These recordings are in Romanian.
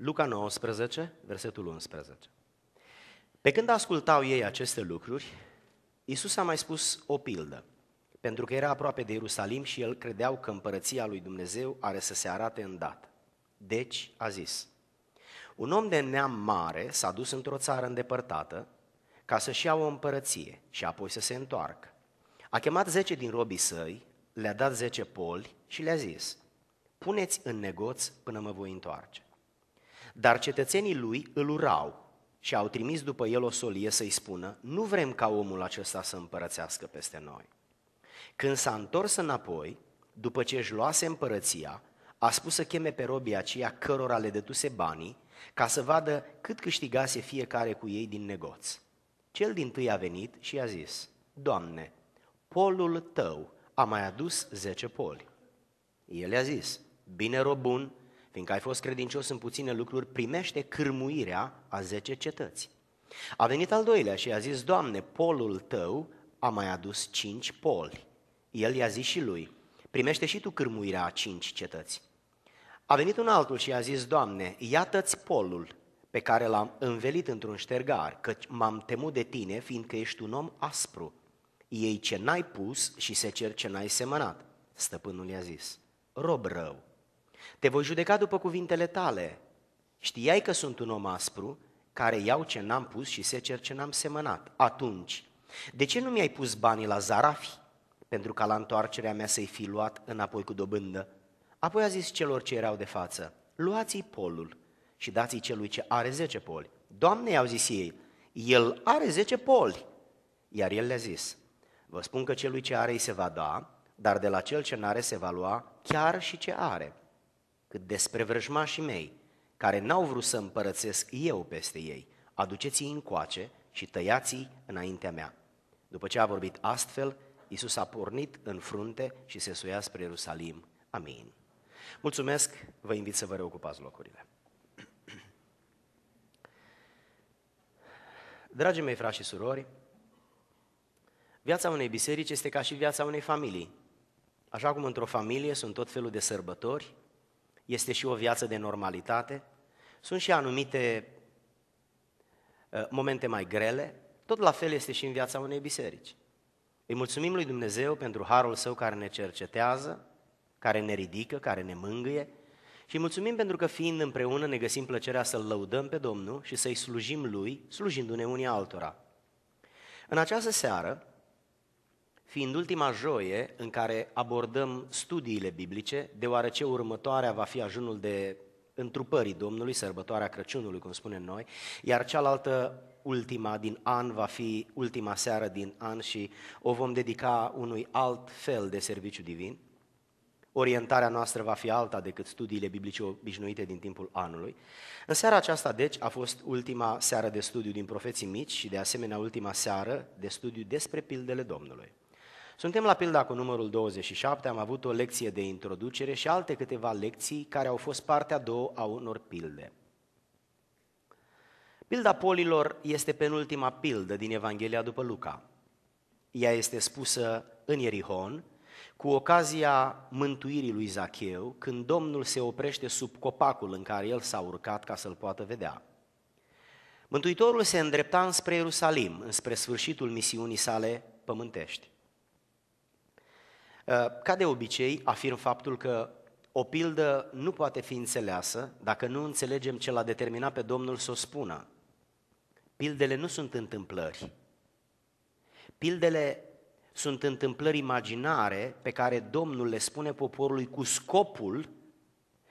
Luca 19, versetul 11. Pe când ascultau ei aceste lucruri, Isus a mai spus o pildă, pentru că era aproape de Ierusalim și el credeau că împărăția lui Dumnezeu are să se arate îndată. Deci a zis, un om de neam mare s-a dus într-o țară îndepărtată ca să-și ia o împărăție și apoi să se întoarcă. A chemat zece din robii săi, le-a dat zece poli și le-a zis, puneți în negoț până mă voi întoarce. Dar cetățenii lui îl urau și au trimis după el o solie să-i spună, nu vrem ca omul acesta să împărățească peste noi. Când s-a întors înapoi, după ce își luase împărăția, a spus să cheme pe robii aceia cărora le dătuse banii, ca să vadă cât câștigase fiecare cu ei din negoț. Cel din tâi a venit și a zis, Doamne, polul tău a mai adus zece poli. El i-a zis, bine robun. bun, fiindcă ai fost credincios în puține lucruri, primește cârmuirea a zece cetăți. A venit al doilea și i-a zis, Doamne, polul tău a mai adus cinci poli. El i-a zis și lui, primește și tu cârmuirea a cinci cetăți. A venit un altul și i-a zis, Doamne, iată-ți polul pe care l-am învelit într-un ștergar, că m-am temut de tine, fiindcă ești un om aspru. Ei ce n-ai pus și se cer ce n-ai semănat. Stăpânul i-a zis, rob rău, te voi judeca după cuvintele tale. Știai că sunt un om aspru, care iau ce n-am pus și secer ce n-am semănat. Atunci, de ce nu mi-ai pus banii la zarafi? Pentru ca la întoarcerea mea să-i fi luat înapoi cu dobândă. Apoi a zis celor ce erau de față, luați-i polul și dați-i celui ce are zece poli. Doamne, i-au zis ei, el are zece poli. Iar el le-a zis, vă spun că celui ce are îi se va da, dar de la cel ce n-are se va lua chiar și ce are cât despre vrăjmașii mei, care n-au vrut să împărățesc eu peste ei. Aduceți-i încoace și tăiați-i înaintea mea. După ce a vorbit astfel, Iisus a pornit în frunte și se suia spre Ierusalim. Amin. Mulțumesc, vă invit să vă reocupați locurile. Dragii mei frați și surori, viața unei biserici este ca și viața unei familii. Așa cum într-o familie sunt tot felul de sărbători, este și o viață de normalitate, sunt și anumite uh, momente mai grele, tot la fel este și în viața unei biserici. Îi mulțumim lui Dumnezeu pentru harul său care ne cercetează, care ne ridică, care ne mângâie și îi mulțumim pentru că fiind împreună ne găsim plăcerea să-L lăudăm pe Domnul și să-i slujim Lui, slujindu-ne unii altora. În această seară fiind ultima joie în care abordăm studiile biblice, deoarece următoarea va fi ajunul de întrupării Domnului, sărbătoarea Crăciunului, cum spunem noi, iar cealaltă ultima din an va fi ultima seară din an și o vom dedica unui alt fel de serviciu divin. Orientarea noastră va fi alta decât studiile biblice obișnuite din timpul anului. În seara aceasta, deci, a fost ultima seară de studiu din profeții mici și, de asemenea, ultima seară de studiu despre pildele Domnului. Suntem la pilda cu numărul 27, am avut o lecție de introducere și alte câteva lecții care au fost partea a doua a unor pilde. Pilda polilor este penultima pildă din Evanghelia după Luca. Ea este spusă în Ierihon, cu ocazia mântuirii lui Zacheu, când Domnul se oprește sub copacul în care el s-a urcat ca să-l poată vedea. Mântuitorul se îndrepta înspre Ierusalim, înspre sfârșitul misiunii sale pământești. Uh, ca de obicei, afirm faptul că o pildă nu poate fi înțeleasă dacă nu înțelegem ce l-a determinat pe Domnul să o spună. Pildele nu sunt întâmplări. Pildele sunt întâmplări imaginare pe care Domnul le spune poporului cu scopul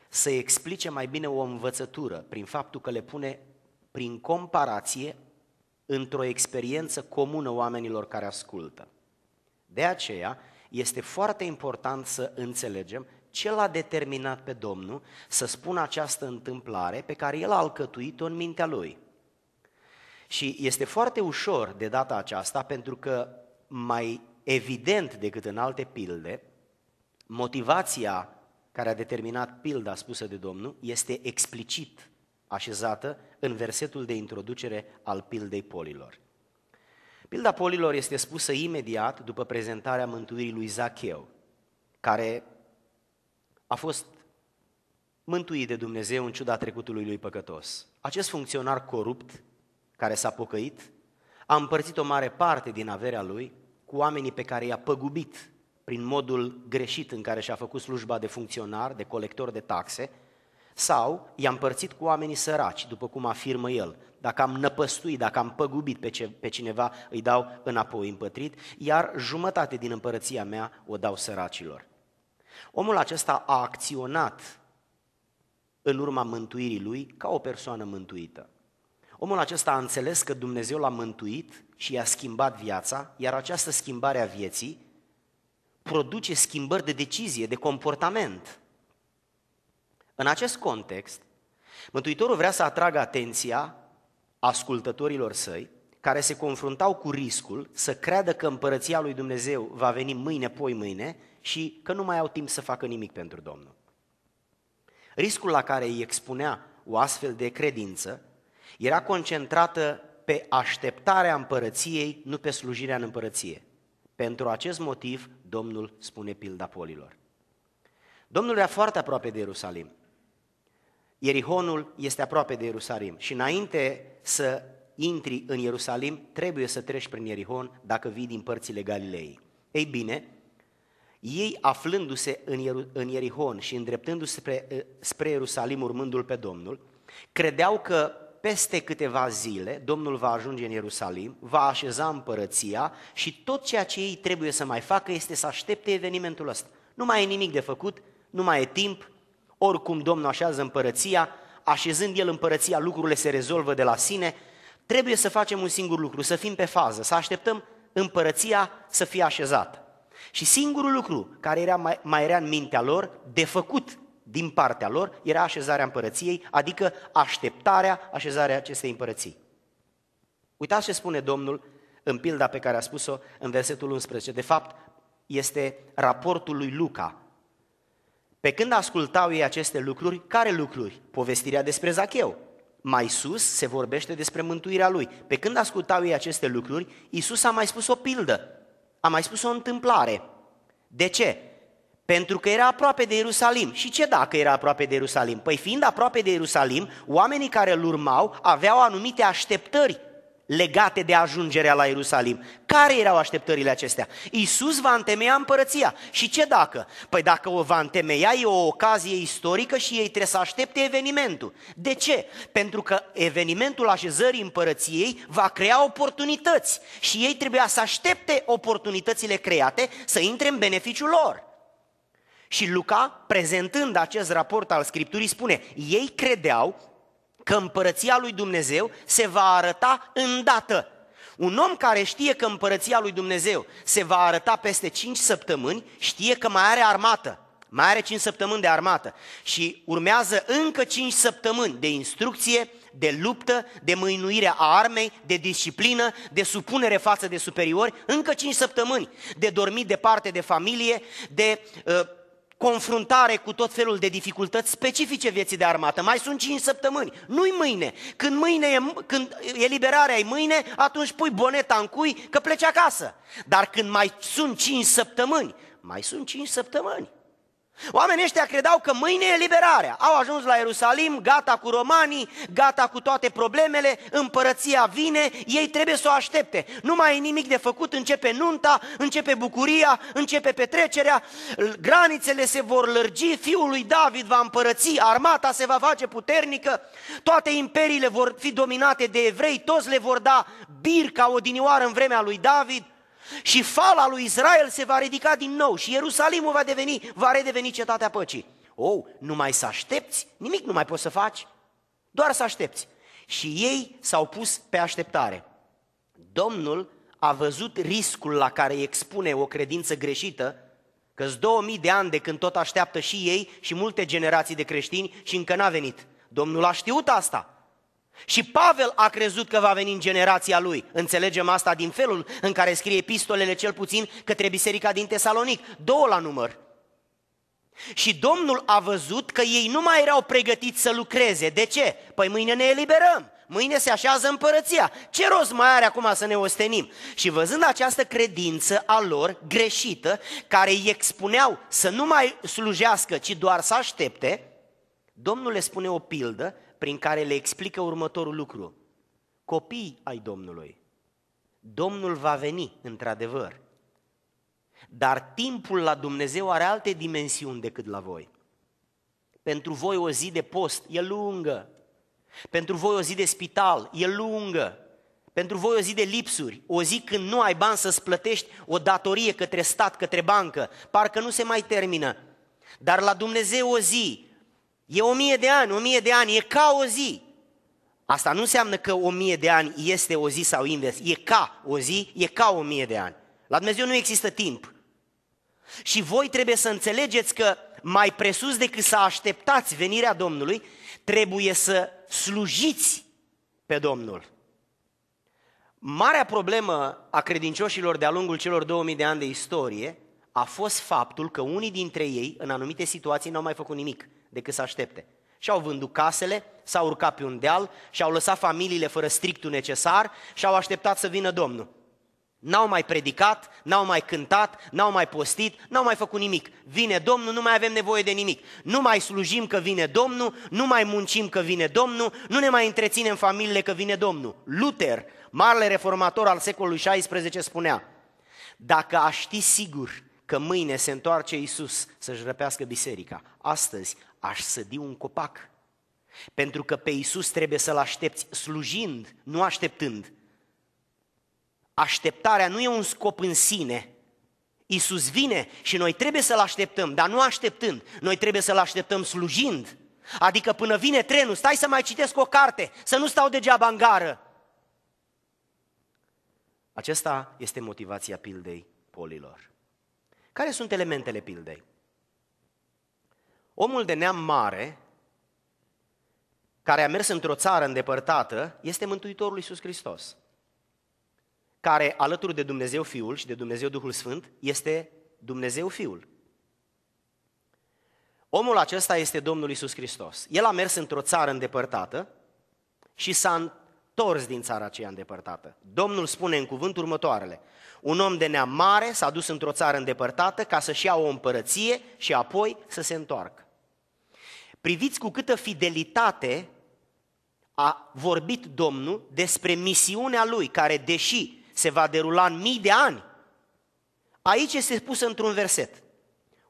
să explice mai bine o învățătură prin faptul că le pune prin comparație într-o experiență comună oamenilor care ascultă. De aceea, este foarte important să înțelegem ce l-a determinat pe Domnul să spună această întâmplare pe care el a alcătuit-o în mintea lui. Și este foarte ușor de data aceasta pentru că mai evident decât în alte pilde, motivația care a determinat pilda spusă de Domnul este explicit așezată în versetul de introducere al pildei polilor. Pilda polilor este spusă imediat după prezentarea mântuirii lui Zacheu, care a fost mântuit de Dumnezeu în ciuda trecutului lui păcătos. Acest funcționar corupt, care s-a pocăit, a împărțit o mare parte din averea lui cu oamenii pe care i-a păgubit prin modul greșit în care și-a făcut slujba de funcționar, de colector de taxe – sau i-a împărțit cu oamenii săraci, după cum afirmă el. Dacă am năpăstuit, dacă am păgubit pe, ce, pe cineva, îi dau înapoi împătrit, iar jumătate din împărăția mea o dau săracilor. Omul acesta a acționat în urma mântuirii lui ca o persoană mântuită. Omul acesta a înțeles că Dumnezeu l-a mântuit și i-a schimbat viața, iar această schimbare a vieții produce schimbări de decizie, de comportament – în acest context, Mântuitorul vrea să atragă atenția ascultătorilor săi, care se confruntau cu riscul să creadă că împărăția lui Dumnezeu va veni mâine, poi mâine și că nu mai au timp să facă nimic pentru Domnul. Riscul la care îi expunea o astfel de credință era concentrată pe așteptarea împărăției, nu pe slujirea în împărăție. Pentru acest motiv, Domnul spune pilda polilor. Domnul era foarte aproape de Ierusalim Ierihonul este aproape de Ierusalim și înainte să intri în Ierusalim, trebuie să treci prin Ierihon dacă vii din părțile Galilei. Ei bine, ei aflându-se în, Ierihon și îndreptându-se spre, eh, spre Ierusalim urmându-l pe Domnul, credeau că peste câteva zile Domnul va ajunge în Ierusalim, va așeza împărăția și tot ceea ce ei trebuie să mai facă este să aștepte evenimentul ăsta. Nu mai e nimic de făcut, nu mai e timp, oricum Domnul așează împărăția, așezând El împărăția, lucrurile se rezolvă de la sine. Trebuie să facem un singur lucru, să fim pe fază, să așteptăm împărăția să fie așezată. Și singurul lucru care era mai, mai era în mintea lor, de făcut din partea lor, era așezarea împărăției, adică așteptarea așezarea acestei împărății. Uitați ce spune Domnul în pilda pe care a spus-o în versetul 11. De fapt, este raportul lui Luca pe când ascultau ei aceste lucruri, care lucruri? Povestirea despre Zacheu. Mai sus se vorbește despre mântuirea lui. Pe când ascultau ei aceste lucruri, Isus a mai spus o pildă, a mai spus o întâmplare. De ce? Pentru că era aproape de Ierusalim. Și ce dacă era aproape de Ierusalim? Păi fiind aproape de Ierusalim, oamenii care îl urmau aveau anumite așteptări legate de ajungerea la Ierusalim. Care erau așteptările acestea? Iisus va întemeia împărăția. Și ce dacă? Păi dacă o va întemeia, e o ocazie istorică și ei trebuie să aștepte evenimentul. De ce? Pentru că evenimentul așezării împărăției va crea oportunități și ei trebuia să aștepte oportunitățile create să intre în beneficiul lor. Și Luca, prezentând acest raport al Scripturii, spune, ei credeau că împărăția lui Dumnezeu se va arăta îndată. Un om care știe că împărăția lui Dumnezeu se va arăta peste 5 săptămâni, știe că mai are armată. Mai are 5 săptămâni de armată și urmează încă 5 săptămâni de instrucție, de luptă, de mâinuire a armei, de disciplină, de supunere față de superiori, încă 5 săptămâni de dormit departe de familie, de uh, confruntare cu tot felul de dificultăți specifice vieții de armată. Mai sunt 5 săptămâni, nu-i mâine. Când, mâine e, când eliberarea e mâine, atunci pui boneta în cui că pleci acasă. Dar când mai sunt 5 săptămâni, mai sunt 5 săptămâni. Oamenii ăștia credeau că mâine e liberarea. Au ajuns la Ierusalim, gata cu romanii, gata cu toate problemele, împărăția vine, ei trebuie să o aștepte. Nu mai e nimic de făcut, începe nunta, începe bucuria, începe petrecerea, granițele se vor lărgi, fiul lui David va împărăți, armata se va face puternică, toate imperiile vor fi dominate de evrei, toți le vor da bir ca odinioară în vremea lui David. Și fala lui Israel se va ridica din nou și Ierusalimul va, deveni, va redeveni cetatea păcii. Oh, nu mai să aștepți, nimic nu mai poți să faci, doar să aștepți. Și ei s-au pus pe așteptare. Domnul a văzut riscul la care îi expune o credință greșită, că 2000 de ani de când tot așteaptă și ei și multe generații de creștini și încă n-a venit. Domnul a știut asta și Pavel a crezut că va veni în generația lui. Înțelegem asta din felul în care scrie epistolele cel puțin către biserica din Tesalonic, două la număr. Și Domnul a văzut că ei nu mai erau pregătiți să lucreze. De ce? Păi mâine ne eliberăm. Mâine se așează împărăția. Ce rost mai are acum să ne ostenim? Și văzând această credință a lor greșită, care îi expuneau să nu mai slujească, ci doar să aștepte, Domnul le spune o pildă prin care le explică următorul lucru. Copiii ai Domnului, Domnul va veni, într-adevăr, dar timpul la Dumnezeu are alte dimensiuni decât la voi. Pentru voi o zi de post e lungă, pentru voi o zi de spital e lungă, pentru voi o zi de lipsuri, o zi când nu ai bani să-ți plătești o datorie către stat, către bancă, parcă nu se mai termină. Dar la Dumnezeu o zi E o mie de ani, o mie de ani, e ca o zi. Asta nu înseamnă că o mie de ani este o zi sau invers. E ca o zi, e ca o mie de ani. La Dumnezeu nu există timp. Și voi trebuie să înțelegeți că mai presus decât să așteptați venirea Domnului, trebuie să slujiți pe Domnul. Marea problemă a credincioșilor de-a lungul celor 2000 de ani de istorie a fost faptul că unii dintre ei, în anumite situații, n-au mai făcut nimic decât să aștepte. Și-au vândut casele, s-au urcat pe un deal, și-au lăsat familiile fără strictul necesar și-au așteptat să vină Domnul. N-au mai predicat, n-au mai cântat, n-au mai postit, n-au mai făcut nimic. Vine Domnul, nu mai avem nevoie de nimic. Nu mai slujim că vine Domnul, nu mai muncim că vine Domnul, nu ne mai întreținem familiile că vine Domnul. Luther, marele reformator al secolului XVI, spunea, dacă aș ști sigur că mâine se întoarce Isus să-și răpească biserica, astăzi aș sădi un copac. Pentru că pe Iisus trebuie să-L aștepți slujind, nu așteptând. Așteptarea nu e un scop în sine. Iisus vine și noi trebuie să-L așteptăm, dar nu așteptând. Noi trebuie să-L așteptăm slujind. Adică până vine trenul, stai să mai citesc o carte, să nu stau degeaba în gară. Acesta este motivația pildei polilor. Care sunt elementele pildei? Omul de neam mare, care a mers într-o țară îndepărtată, este Mântuitorul Iisus Hristos, care, alături de Dumnezeu Fiul și de Dumnezeu Duhul Sfânt, este Dumnezeu Fiul. Omul acesta este Domnul Iisus Hristos. El a mers într-o țară îndepărtată și s-a întors din țara aceea îndepărtată. Domnul spune în cuvânt următoarele. Un om de neam mare s-a dus într-o țară îndepărtată ca să-și ia o împărăție și apoi să se întoarcă. Priviți cu câtă fidelitate a vorbit Domnul despre misiunea lui, care, deși se va derula în mii de ani, aici este spus într-un verset.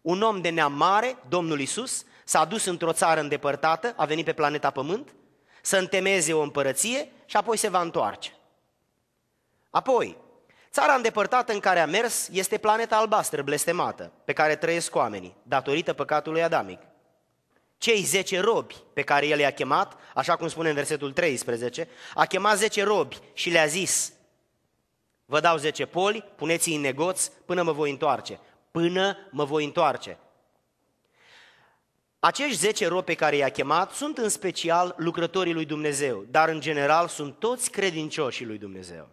Un om de neam mare, Domnul Isus, s-a dus într-o țară îndepărtată, a venit pe planeta Pământ, să întemeze o împărăție și apoi se va întoarce. Apoi, țara îndepărtată în care a mers este planeta albastră, blestemată, pe care trăiesc oamenii, datorită păcatului adamic cei 10 robi pe care el i-a chemat, așa cum spune în versetul 13, a chemat 10 robi și le-a zis, vă dau 10 poli, puneți-i în negoț până mă voi întoarce, până mă voi întoarce. Acești 10 robi pe care i-a chemat sunt în special lucrătorii lui Dumnezeu, dar în general sunt toți credincioșii lui Dumnezeu.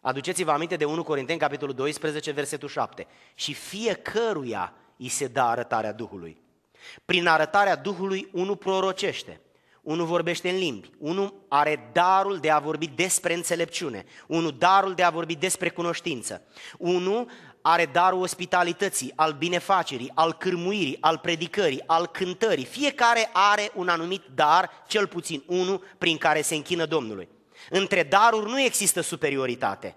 Aduceți-vă aminte de 1 Corinteni, capitolul 12, versetul 7. Și fiecăruia îi se dă arătarea Duhului. Prin arătarea Duhului, unul prorocește, unul vorbește în limbi, unul are darul de a vorbi despre înțelepciune, unul darul de a vorbi despre cunoștință, unul are darul ospitalității, al binefacerii, al cârmuirii, al predicării, al cântării. Fiecare are un anumit dar, cel puțin unul, prin care se închină Domnului. Între daruri nu există superioritate.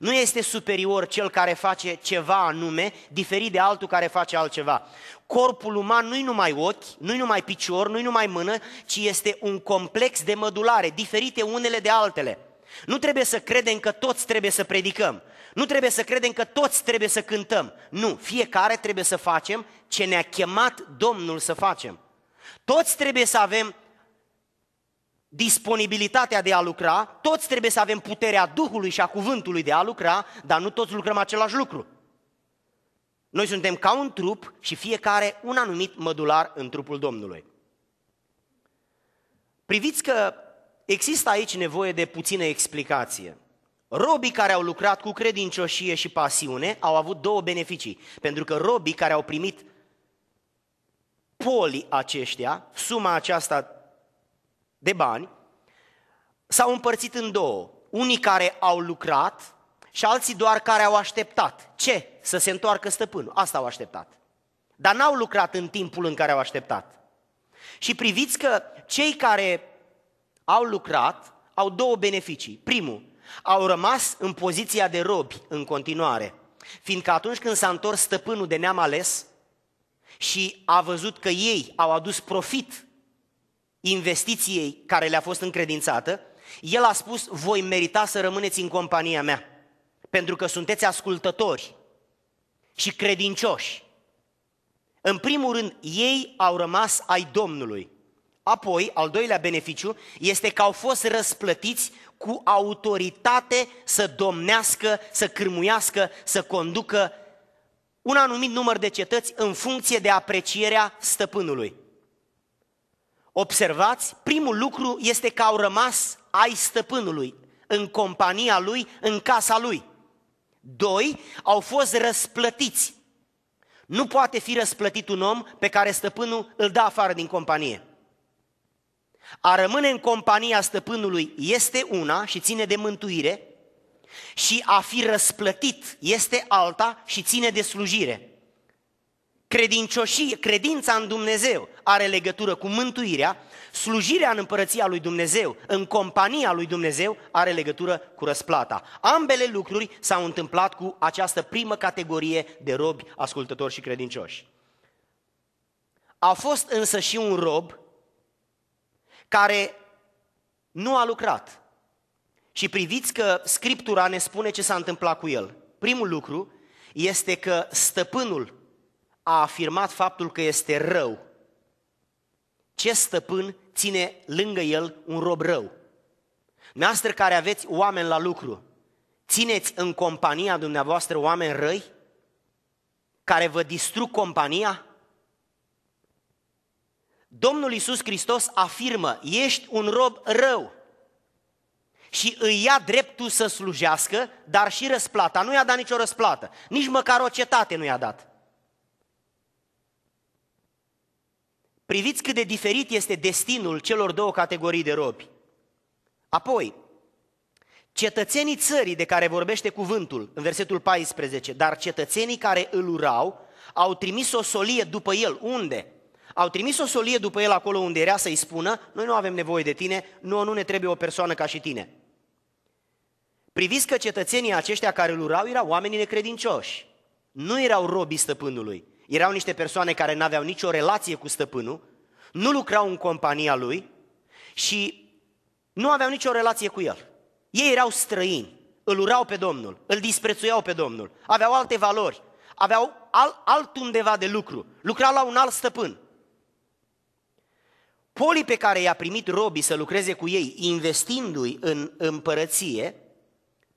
Nu este superior cel care face ceva anume, diferit de altul care face altceva. Corpul uman nu-i numai ochi, nu-i numai picior, nu-i numai mână, ci este un complex de mădulare, diferite unele de altele. Nu trebuie să credem că toți trebuie să predicăm. Nu trebuie să credem că toți trebuie să cântăm. Nu, fiecare trebuie să facem ce ne-a chemat Domnul să facem. Toți trebuie să avem disponibilitatea de a lucra, toți trebuie să avem puterea Duhului și a Cuvântului de a lucra, dar nu toți lucrăm același lucru. Noi suntem ca un trup și fiecare un anumit mădular în trupul Domnului. Priviți că există aici nevoie de puțină explicație. Robii care au lucrat cu credincioșie și pasiune au avut două beneficii, pentru că robii care au primit polii aceștia, suma aceasta de bani, s-au împărțit în două. Unii care au lucrat și alții doar care au așteptat. Ce? Să se întoarcă stăpânul. Asta au așteptat. Dar n-au lucrat în timpul în care au așteptat. Și priviți că cei care au lucrat au două beneficii. Primul, au rămas în poziția de robi în continuare. Fiindcă atunci când s-a întors stăpânul de neam ales și a văzut că ei au adus profit investiției care le-a fost încredințată, el a spus, voi merita să rămâneți în compania mea, pentru că sunteți ascultători și credincioși. În primul rând, ei au rămas ai Domnului. Apoi, al doilea beneficiu este că au fost răsplătiți cu autoritate să domnească, să cârmuiască, să conducă un anumit număr de cetăți în funcție de aprecierea stăpânului. Observați, primul lucru este că au rămas ai stăpânului, în compania lui, în casa lui. Doi, au fost răsplătiți. Nu poate fi răsplătit un om pe care stăpânul îl dă afară din companie. A rămâne în compania stăpânului este una și ține de mântuire și a fi răsplătit este alta și ține de slujire credincioșie, credința în Dumnezeu are legătură cu mântuirea, slujirea în împărăția lui Dumnezeu, în compania lui Dumnezeu, are legătură cu răsplata. Ambele lucruri s-au întâmplat cu această primă categorie de robi ascultători și credincioși. A fost însă și un rob care nu a lucrat. Și priviți că Scriptura ne spune ce s-a întâmplat cu el. Primul lucru este că stăpânul a afirmat faptul că este rău. Ce stăpân ține lângă el un rob rău? Noastră care aveți oameni la lucru, țineți în compania dumneavoastră oameni răi care vă distrug compania? Domnul Iisus Hristos afirmă, ești un rob rău și îi ia dreptul să slujească, dar și răsplata. Nu i-a dat nicio răsplată, nici măcar o cetate nu i-a dat. Priviți cât de diferit este destinul celor două categorii de robi. Apoi, cetățenii țării de care vorbește cuvântul, în versetul 14, dar cetățenii care îl urau au trimis o solie după el. Unde? Au trimis o solie după el acolo unde era să-i spună, noi nu avem nevoie de tine, nu, nu ne trebuie o persoană ca și tine. Priviți că cetățenii aceștia care îl urau erau oamenii necredincioși. Nu erau robii stăpânului. Erau niște persoane care nu aveau nicio relație cu stăpânul, nu lucrau în compania lui și nu aveau nicio relație cu el. Ei erau străini, îl urau pe Domnul, îl disprețuiau pe Domnul, aveau alte valori, aveau al, altundeva de lucru, lucrau la un alt stăpân. Polii pe care i-a primit robii să lucreze cu ei, investindu-i în împărăție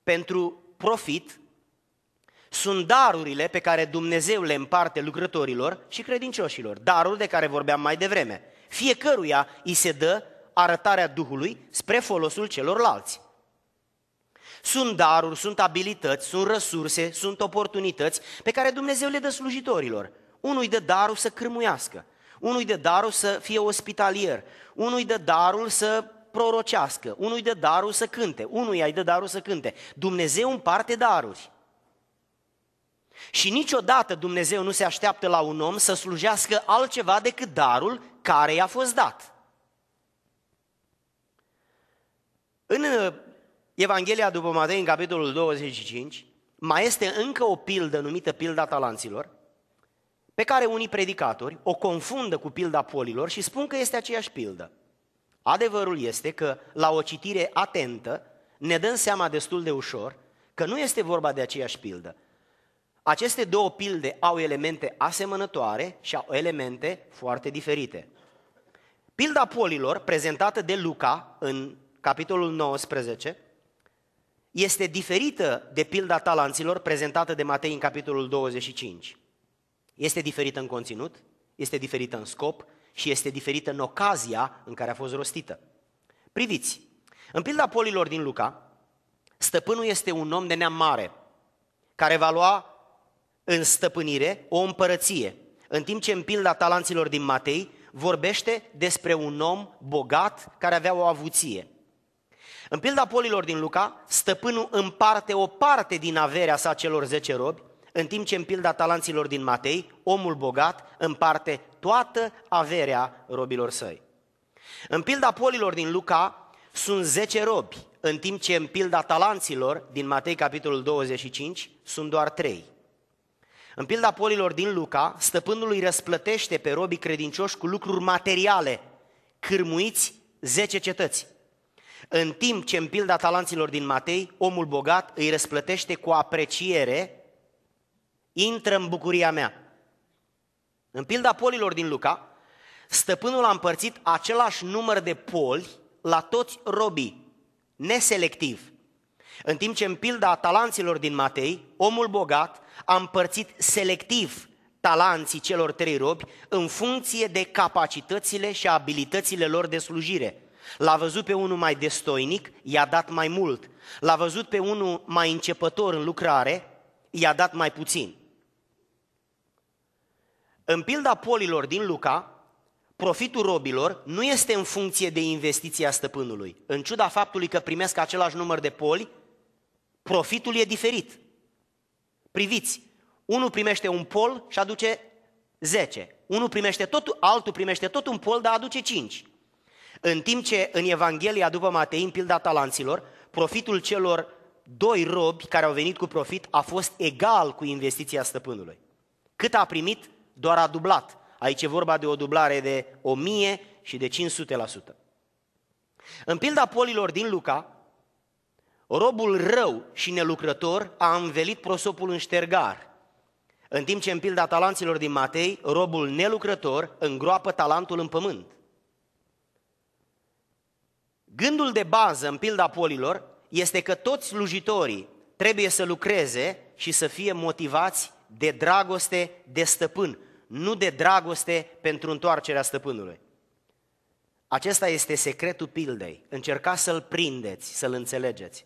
pentru profit, sunt darurile pe care Dumnezeu le împarte lucrătorilor și credincioșilor. Daruri de care vorbeam mai devreme. Fiecăruia îi se dă arătarea Duhului spre folosul celorlalți. Sunt daruri, sunt abilități, sunt resurse, sunt oportunități pe care Dumnezeu le dă slujitorilor. Unui de darul să cârmuiască, unui de darul să fie ospitalier, unui de darul să prorocească, unui de darul să cânte, unui ai de darul să cânte. Dumnezeu împarte daruri. Și niciodată Dumnezeu nu se așteaptă la un om să slujească altceva decât darul care i-a fost dat. În uh, Evanghelia după Matei, în capitolul 25, mai este încă o pildă numită pilda talanților, pe care unii predicatori o confundă cu pilda polilor și spun că este aceeași pildă. Adevărul este că, la o citire atentă, ne dăm seama destul de ușor că nu este vorba de aceeași pildă, aceste două pilde au elemente asemănătoare și au elemente foarte diferite. Pilda polilor, prezentată de Luca în capitolul 19, este diferită de pilda talanților prezentată de Matei în capitolul 25. Este diferită în conținut, este diferită în scop și este diferită în ocazia în care a fost rostită. Priviți, în pilda polilor din Luca, stăpânul este un om de neam mare, care va lua în stăpânire o împărăție, în timp ce în pilda talanților din Matei vorbește despre un om bogat care avea o avuție. În pilda polilor din Luca, stăpânul împarte o parte din averea sa celor zece robi, în timp ce în pilda talanților din Matei, omul bogat împarte toată averea robilor săi. În pilda polilor din Luca sunt 10 robi, în timp ce în pilda talanților din Matei capitolul 25 sunt doar 3. În pilda polilor din Luca, stăpânul îi răsplătește pe robii credincioși cu lucruri materiale, cârmuiți 10 cetăți. În timp ce în pilda talanților din Matei, omul bogat îi răsplătește cu apreciere, intră în bucuria mea. În pilda polilor din Luca, stăpânul a împărțit același număr de poli la toți robii, neselectiv. În timp ce în pilda talanților din Matei, omul bogat a împărțit selectiv talanții celor trei robi în funcție de capacitățile și abilitățile lor de slujire. L-a văzut pe unul mai destoinic, i-a dat mai mult. L-a văzut pe unul mai începător în lucrare, i-a dat mai puțin. În pilda polilor din Luca, profitul robilor nu este în funcție de investiția stăpânului. În ciuda faptului că primesc același număr de poli, profitul e diferit. Priviți, unul primește un pol și aduce 10. Unul primește tot, altul primește tot un pol, dar aduce 5. În timp ce în Evanghelia după Matei, în pilda talanților, profitul celor doi robi care au venit cu profit a fost egal cu investiția stăpânului. Cât a primit, doar a dublat. Aici e vorba de o dublare de 1000 și de 500%. În pilda polilor din Luca, Robul rău și nelucrător a învelit prosopul în ștergar, în timp ce în pilda talanților din Matei, robul nelucrător îngroapă talentul în pământ. Gândul de bază în pilda polilor este că toți slujitorii trebuie să lucreze și să fie motivați de dragoste de stăpân, nu de dragoste pentru întoarcerea stăpânului. Acesta este secretul pildei. Încercați să-l prindeți, să-l înțelegeți.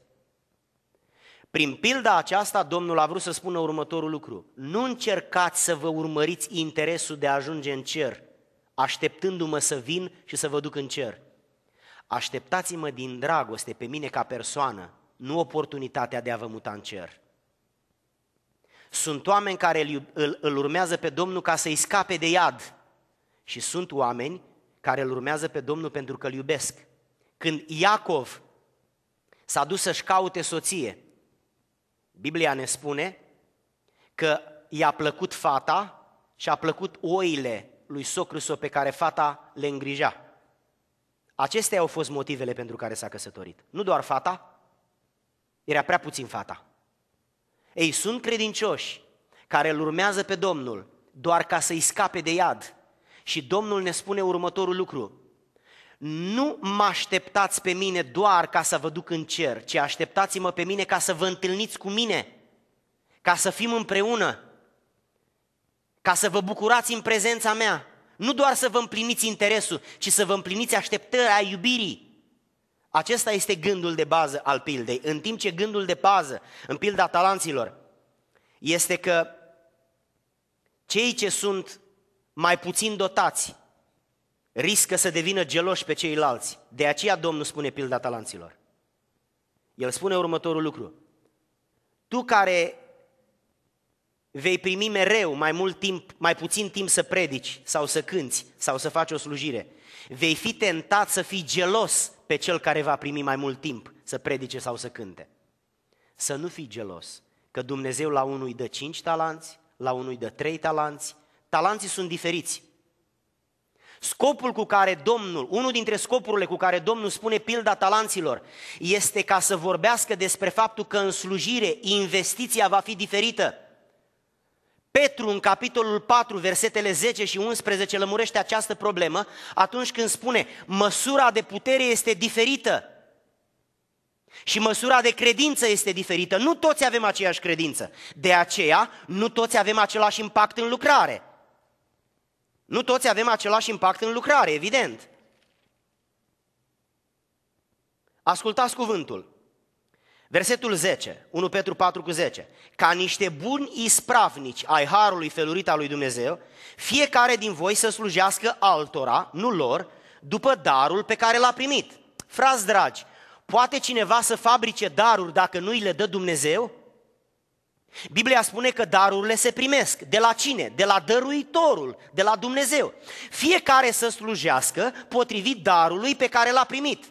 Prin pilda aceasta, Domnul a vrut să spună următorul lucru. Nu încercați să vă urmăriți interesul de a ajunge în cer, așteptându-mă să vin și să vă duc în cer. Așteptați-mă din dragoste pe mine ca persoană, nu oportunitatea de a vă muta în cer. Sunt oameni care îl, îl, îl urmează pe Domnul ca să-i scape de iad și sunt oameni care îl urmează pe Domnul pentru că îl iubesc. Când Iacov s-a dus să-și caute soție, Biblia ne spune că i-a plăcut fata și a plăcut oile lui socrul său pe care fata le îngrija. Acestea au fost motivele pentru care s-a căsătorit. Nu doar fata, era prea puțin fata. Ei sunt credincioși care îl urmează pe Domnul doar ca să-i scape de iad. Și Domnul ne spune următorul lucru nu mă așteptați pe mine doar ca să vă duc în cer, ci așteptați-mă pe mine ca să vă întâlniți cu mine, ca să fim împreună, ca să vă bucurați în prezența mea. Nu doar să vă împliniți interesul, ci să vă împliniți așteptarea iubirii. Acesta este gândul de bază al pildei, în timp ce gândul de bază în pilda talanților este că cei ce sunt mai puțin dotați riscă să devină geloși pe ceilalți. De aceea Domnul spune pilda talanților. El spune următorul lucru. Tu care vei primi mereu mai mult timp, mai puțin timp să predici sau să cânți sau să faci o slujire, vei fi tentat să fii gelos pe cel care va primi mai mult timp să predice sau să cânte. Să nu fii gelos, că Dumnezeu la unul dă cinci talanți, la unul dă trei talanți. Talanții sunt diferiți. Scopul cu care Domnul, unul dintre scopurile cu care Domnul spune pilda talanților, este ca să vorbească despre faptul că în slujire investiția va fi diferită. Petru, în capitolul 4, versetele 10 și 11, lămurește această problemă atunci când spune măsura de putere este diferită și măsura de credință este diferită. Nu toți avem aceeași credință, de aceea nu toți avem același impact în lucrare. Nu toți avem același impact în lucrare, evident. Ascultați cuvântul. Versetul 10, 1 Petru 4 cu 10. Ca niște buni ispravnici ai harului felurit al lui Dumnezeu, fiecare din voi să slujească altora, nu lor, după darul pe care l-a primit. Frați dragi, poate cineva să fabrice daruri dacă nu îi le dă Dumnezeu? Biblia spune că darurile se primesc. De la cine? De la dăruitorul, de la Dumnezeu. Fiecare să slujească potrivit darului pe care l-a primit.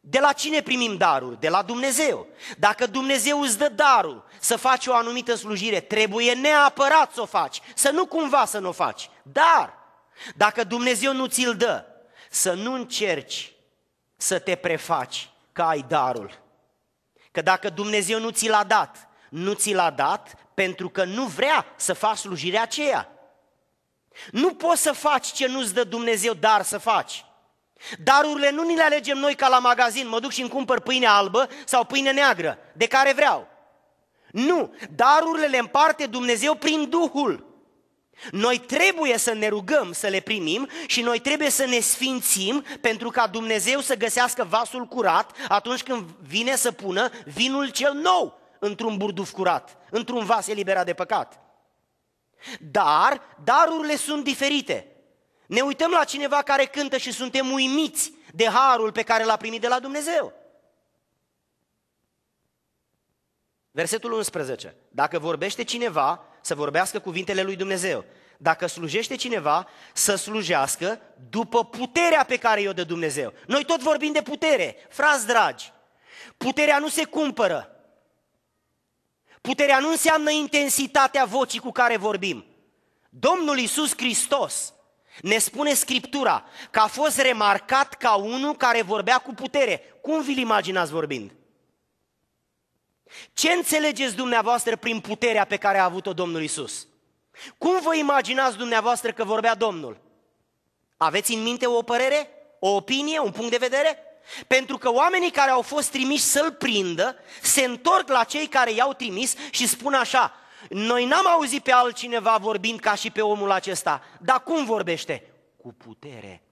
De la cine primim daruri? De la Dumnezeu. Dacă Dumnezeu îți dă darul să faci o anumită slujire, trebuie neapărat să o faci, să nu cumva să nu o faci. Dar, dacă Dumnezeu nu ți-l dă, să nu încerci să te prefaci că ai darul. Că dacă Dumnezeu nu ți l-a dat, nu ți l-a dat pentru că nu vrea să faci slujirea aceea. Nu poți să faci ce nu-ți dă Dumnezeu dar să faci. Darurile nu ni le alegem noi ca la magazin, mă duc și îmi cumpăr pâine albă sau pâine neagră, de care vreau. Nu, darurile le împarte Dumnezeu prin Duhul. Noi trebuie să ne rugăm să le primim și noi trebuie să ne sfințim pentru ca Dumnezeu să găsească vasul curat atunci când vine să pună vinul cel nou într-un burduf curat, într-un vas eliberat de păcat. Dar darurile sunt diferite. Ne uităm la cineva care cântă și suntem uimiți de harul pe care l-a primit de la Dumnezeu. Versetul 11. Dacă vorbește cineva, să vorbească cuvintele lui Dumnezeu. Dacă slujește cineva, să slujească după puterea pe care i-o dă Dumnezeu. Noi tot vorbim de putere. Frați dragi, puterea nu se cumpără, Puterea nu înseamnă intensitatea vocii cu care vorbim. Domnul Isus Hristos ne spune Scriptura că a fost remarcat ca unul care vorbea cu putere. Cum vi-l imaginați vorbind? Ce înțelegeți dumneavoastră prin puterea pe care a avut-o Domnul Isus? Cum vă imaginați dumneavoastră că vorbea Domnul? Aveți în minte o părere? O opinie? Un punct de vedere? Pentru că oamenii care au fost trimiși să-l prindă se întorc la cei care i-au trimis și spun așa, noi n-am auzit pe altcineva vorbind ca și pe omul acesta, dar cum vorbește? Cu putere.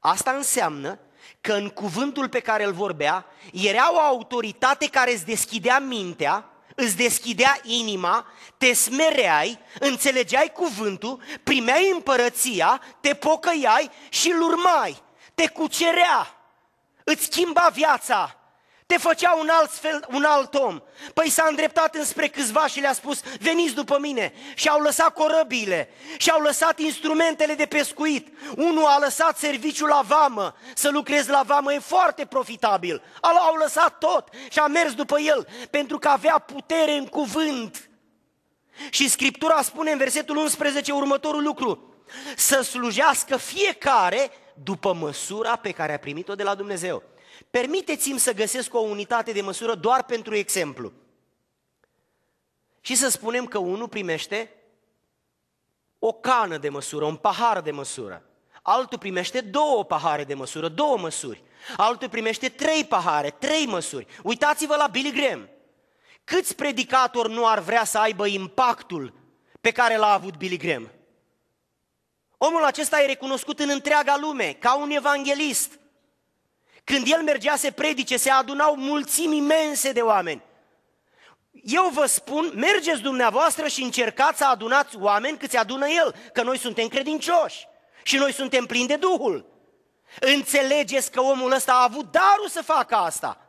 Asta înseamnă că în cuvântul pe care îl vorbea era o autoritate care îți deschidea mintea, îți deschidea inima, te smereai, înțelegeai cuvântul, primeai împărăția, te pocăiai și îl urmai, te cucerea îți schimba viața, te făcea un alt, fel, un alt om. Păi s-a îndreptat înspre câțiva și le-a spus, veniți după mine. Și au lăsat corăbile, și au lăsat instrumentele de pescuit. Unul a lăsat serviciul la vamă, să lucrezi la vamă e foarte profitabil. Au lăsat tot și a mers după el, pentru că avea putere în cuvânt. Și Scriptura spune în versetul 11 următorul lucru, să slujească fiecare după măsura pe care a primit-o de la Dumnezeu. Permiteți-mi să găsesc o unitate de măsură doar pentru exemplu. Și să spunem că unul primește o cană de măsură, un pahar de măsură. Altul primește două pahare de măsură, două măsuri. Altul primește trei pahare, trei măsuri. Uitați-vă la Billy Graham. Câți predicatori nu ar vrea să aibă impactul pe care l-a avut Billy Graham? Omul acesta e recunoscut în întreaga lume ca un evanghelist. Când el mergea să predice, se adunau mulțimi imense de oameni. Eu vă spun, mergeți dumneavoastră și încercați să adunați oameni câți adună el, că noi suntem credincioși și noi suntem plini de Duhul. Înțelegeți că omul ăsta a avut darul să facă asta.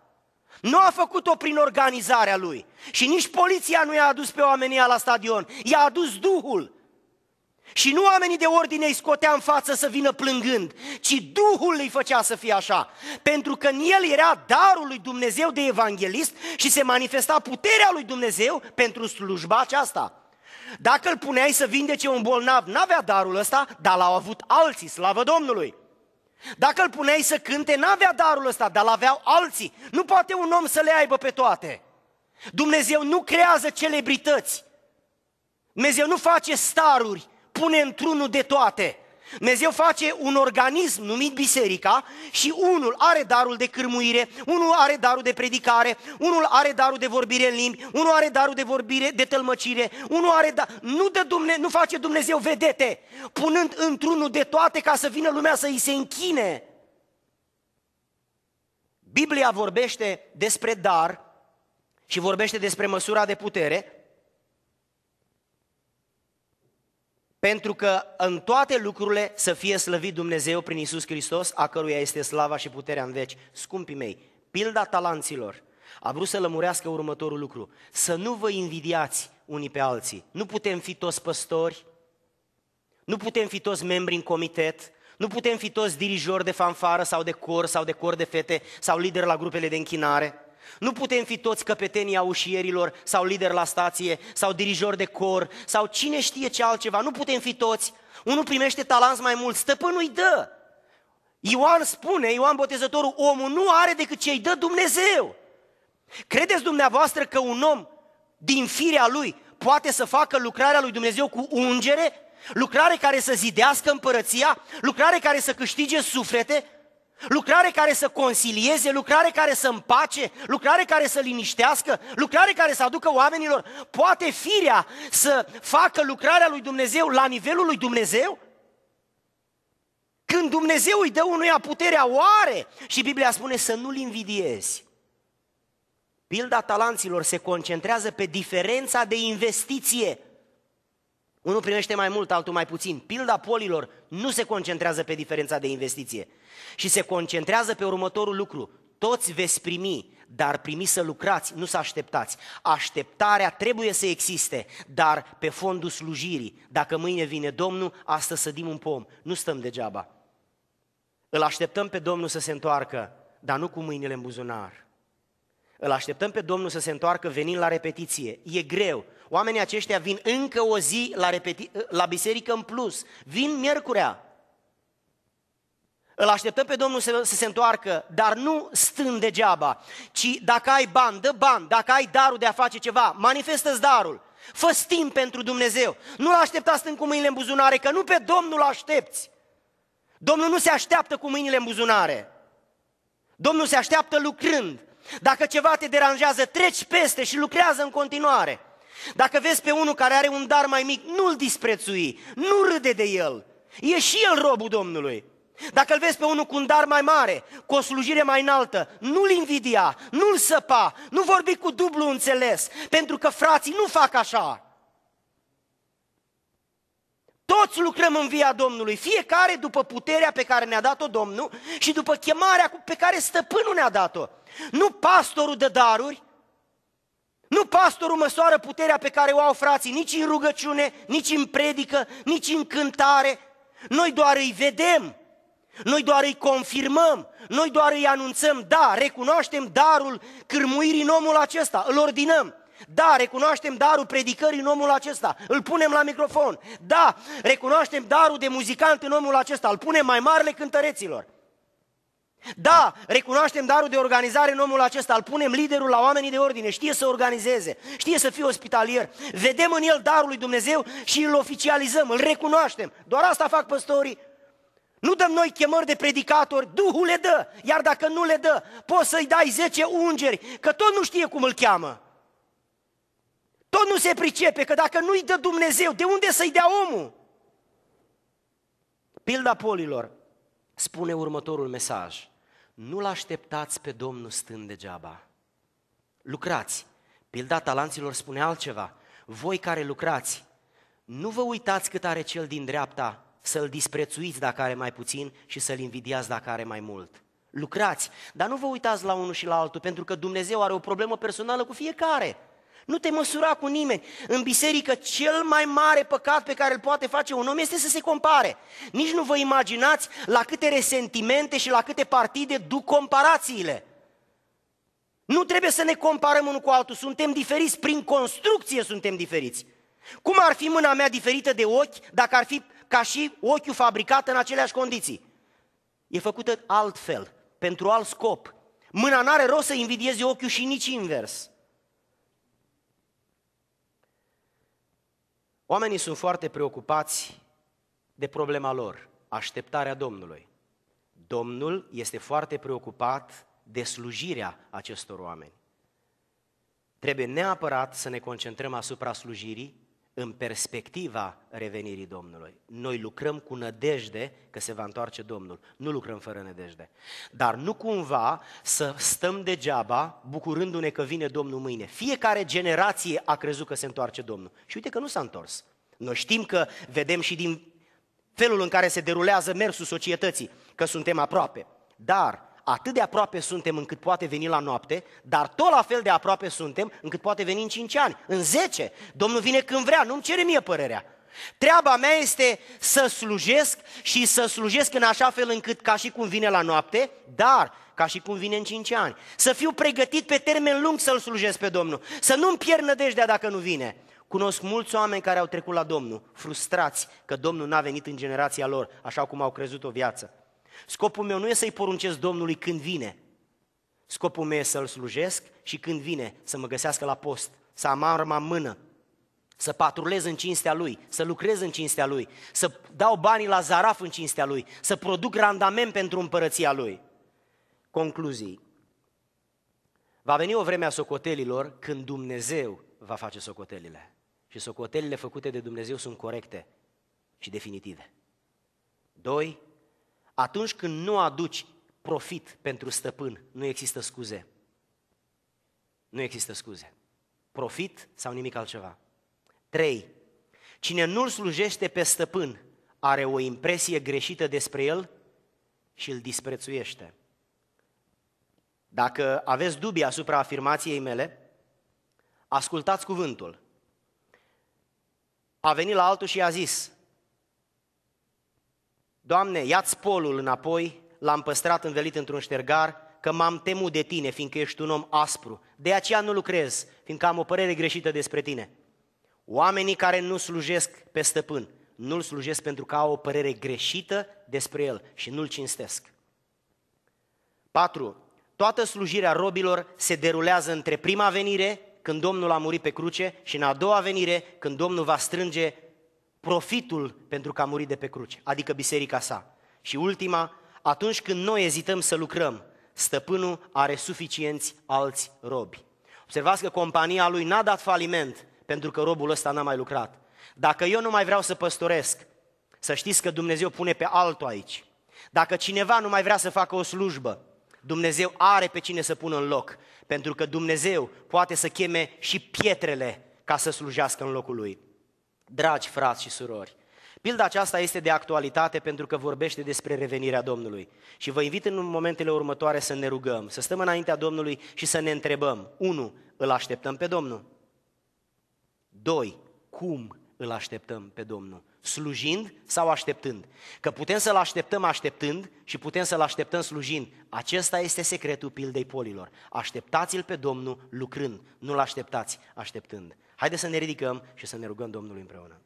Nu a făcut-o prin organizarea lui. Și nici poliția nu i-a adus pe oamenii la stadion. I-a adus Duhul. Și nu oamenii de ordine îi scotea în față să vină plângând, ci Duhul îi făcea să fie așa. Pentru că în el era darul lui Dumnezeu de evanghelist și se manifesta puterea lui Dumnezeu pentru slujba aceasta. Dacă îl puneai să vindece un bolnav, n-avea darul ăsta, dar l-au avut alții, slavă Domnului! Dacă îl puneai să cânte, n-avea darul ăsta, dar l-aveau alții. Nu poate un om să le aibă pe toate. Dumnezeu nu creează celebrități. Dumnezeu nu face staruri, pune într-unul de toate. Dumnezeu face un organism numit biserica și unul are darul de cârmuire, unul are darul de predicare, unul are darul de vorbire în limbi, unul are darul de vorbire, de tălmăcire, unul are da- nu, dă Dumne- nu face Dumnezeu vedete, punând într-unul de toate ca să vină lumea să îi se închine. Biblia vorbește despre dar și vorbește despre măsura de putere, pentru că în toate lucrurile să fie slăvit Dumnezeu prin Isus Hristos, a căruia este slava și puterea în veci. Scumpii mei, pilda talanților a vrut să lămurească următorul lucru, să nu vă invidiați unii pe alții. Nu putem fi toți păstori, nu putem fi toți membri în comitet, nu putem fi toți dirijori de fanfară sau de cor sau de cor de fete sau lideri la grupele de închinare. Nu putem fi toți căpetenii ușierilor sau lideri la stație sau dirijori de cor sau cine știe ce altceva. Nu putem fi toți. Unul primește talanți mai mult, stăpânul îi dă. Ioan spune, Ioan Botezătorul, omul nu are decât ce îi dă Dumnezeu. Credeți dumneavoastră că un om din firea lui poate să facă lucrarea lui Dumnezeu cu ungere? Lucrare care să zidească împărăția? Lucrare care să câștige suflete? Lucrare care să consilieze, lucrare care să împace, lucrare care să liniștească, lucrare care să aducă oamenilor. Poate firea să facă lucrarea lui Dumnezeu la nivelul lui Dumnezeu? Când Dumnezeu îi dă unuia puterea, oare? Și Biblia spune să nu-l invidiezi. Pilda talanților se concentrează pe diferența de investiție unul primește mai mult, altul mai puțin. Pilda polilor nu se concentrează pe diferența de investiție și se concentrează pe următorul lucru. Toți veți primi, dar primi să lucrați, nu să așteptați. Așteptarea trebuie să existe, dar pe fondul slujirii. Dacă mâine vine Domnul, astăzi sădim un pom, nu stăm degeaba. Îl așteptăm pe Domnul să se întoarcă, dar nu cu mâinile în buzunar. Îl așteptăm pe Domnul să se întoarcă venind la repetiție. E greu, Oamenii aceștia vin încă o zi la, repeti- la biserică în plus. Vin miercurea. Îl așteptăm pe Domnul să, să se întoarcă, dar nu stând degeaba, ci dacă ai bani, dă bani, dacă ai darul de a face ceva, manifestă-ți darul. Fă timp pentru Dumnezeu. Nu-L aștepta stând cu mâinile în buzunare, că nu pe Domnul aștepți. Domnul nu se așteaptă cu mâinile în buzunare. Domnul se așteaptă lucrând. Dacă ceva te deranjează, treci peste și lucrează în continuare. Dacă vezi pe unul care are un dar mai mic, nu-l disprețui, nu râde de el. E și el robul Domnului. Dacă îl vezi pe unul cu un dar mai mare, cu o slujire mai înaltă, nu-l invidia, nu-l săpa, nu vorbi cu dublu înțeles, pentru că frații nu fac așa. Toți lucrăm în via Domnului, fiecare după puterea pe care ne-a dat-o Domnul și după chemarea pe care stăpânul ne-a dat-o. Nu pastorul de daruri, nu pastorul măsoară puterea pe care o au frații nici în rugăciune, nici în predică, nici în cântare. Noi doar îi vedem, noi doar îi confirmăm, noi doar îi anunțăm, da, recunoaștem darul cârmuirii în omul acesta, îl ordinăm. Da, recunoaștem darul predicării în omul acesta, îl punem la microfon. Da, recunoaștem darul de muzicant în omul acesta, îl punem mai marele cântăreților. Da, recunoaștem darul de organizare în omul acesta, îl punem liderul la oamenii de ordine, știe să organizeze, știe să fie ospitalier, vedem în el darul lui Dumnezeu și îl oficializăm, îl recunoaștem. Doar asta fac păstorii. Nu dăm noi chemări de predicatori, Duhul le dă, iar dacă nu le dă, poți să-i dai 10 ungeri, că tot nu știe cum îl cheamă. Tot nu se pricepe, că dacă nu-i dă Dumnezeu, de unde să-i dea omul? Pilda polilor spune următorul mesaj nu-L așteptați pe Domnul stând degeaba. Lucrați. Pilda talanților spune altceva. Voi care lucrați, nu vă uitați cât are cel din dreapta să-l disprețuiți dacă are mai puțin și să-l invidiați dacă are mai mult. Lucrați, dar nu vă uitați la unul și la altul, pentru că Dumnezeu are o problemă personală cu fiecare. Nu te măsura cu nimeni. În biserică cel mai mare păcat pe care îl poate face un om este să se compare. Nici nu vă imaginați la câte resentimente și la câte partide duc comparațiile. Nu trebuie să ne comparăm unul cu altul, suntem diferiți, prin construcție suntem diferiți. Cum ar fi mâna mea diferită de ochi dacă ar fi ca și ochiul fabricat în aceleași condiții? E făcută altfel, pentru alt scop. Mâna n-are rost să invidieze ochiul și nici invers. Oamenii sunt foarte preocupați de problema lor, așteptarea Domnului. Domnul este foarte preocupat de slujirea acestor oameni. Trebuie neapărat să ne concentrăm asupra slujirii în perspectiva revenirii Domnului. Noi lucrăm cu nădejde că se va întoarce Domnul. Nu lucrăm fără nădejde. Dar nu cumva să stăm degeaba bucurându-ne că vine Domnul mâine. Fiecare generație a crezut că se întoarce Domnul. Și uite că nu s-a întors. Noi știm că vedem și din felul în care se derulează mersul societății, că suntem aproape. Dar atât de aproape suntem încât poate veni la noapte, dar tot la fel de aproape suntem încât poate veni în 5 ani, în 10. Domnul vine când vrea, nu-mi cere mie părerea. Treaba mea este să slujesc și să slujesc în așa fel încât ca și cum vine la noapte, dar ca și cum vine în 5 ani. Să fiu pregătit pe termen lung să-L slujesc pe Domnul. Să nu-mi pierd nădejdea dacă nu vine. Cunosc mulți oameni care au trecut la Domnul, frustrați că Domnul n-a venit în generația lor, așa cum au crezut o viață. Scopul meu nu e să-i poruncesc Domnului când vine. Scopul meu e să-L slujesc și când vine să mă găsească la post, să am arma în mână, să patrulez în cinstea lui, să lucrez în cinstea lui, să dau banii la zaraf în cinstea lui, să produc randament pentru împărăția lui. Concluzii. Va veni o vreme a socotelilor când Dumnezeu va face socotelile. Și socotelile făcute de Dumnezeu sunt corecte și definitive. 2. Atunci când nu aduci profit pentru stăpân, nu există scuze. Nu există scuze. Profit sau nimic altceva. 3. Cine nu-l slujește pe stăpân are o impresie greșită despre el și îl disprețuiește. Dacă aveți dubii asupra afirmației mele, ascultați cuvântul. A venit la altul și i-a zis, Doamne, ia-ți polul înapoi, l-am păstrat învelit într-un ștergar, că m-am temut de tine, fiindcă ești un om aspru. De aceea nu lucrez, fiindcă am o părere greșită despre tine. Oamenii care nu slujesc pe stăpân, nu-l slujesc pentru că au o părere greșită despre el și nu-l cinstesc. 4. Toată slujirea robilor se derulează între prima venire, când Domnul a murit pe cruce, și în a doua venire, când Domnul va strânge profitul pentru că a murit de pe cruce, adică biserica sa. Și ultima, atunci când noi ezităm să lucrăm, stăpânul are suficienți alți robi. Observați că compania lui n-a dat faliment pentru că robul ăsta n-a mai lucrat. Dacă eu nu mai vreau să păstoresc, să știți că Dumnezeu pune pe altul aici. Dacă cineva nu mai vrea să facă o slujbă, Dumnezeu are pe cine să pună în loc, pentru că Dumnezeu poate să cheme și pietrele ca să slujească în locul lui. Dragi frați și surori, pilda aceasta este de actualitate pentru că vorbește despre revenirea Domnului. Și vă invit în momentele următoare să ne rugăm, să stăm înaintea Domnului și să ne întrebăm. 1. Îl așteptăm pe Domnul? 2. Cum îl așteptăm pe Domnul? Slujind sau așteptând? Că putem să-l așteptăm așteptând și putem să-l așteptăm slujind. Acesta este secretul pildei polilor. Așteptați-l pe Domnul lucrând, nu-l așteptați așteptând. Haideți să ne ridicăm și să ne rugăm Domnului împreună.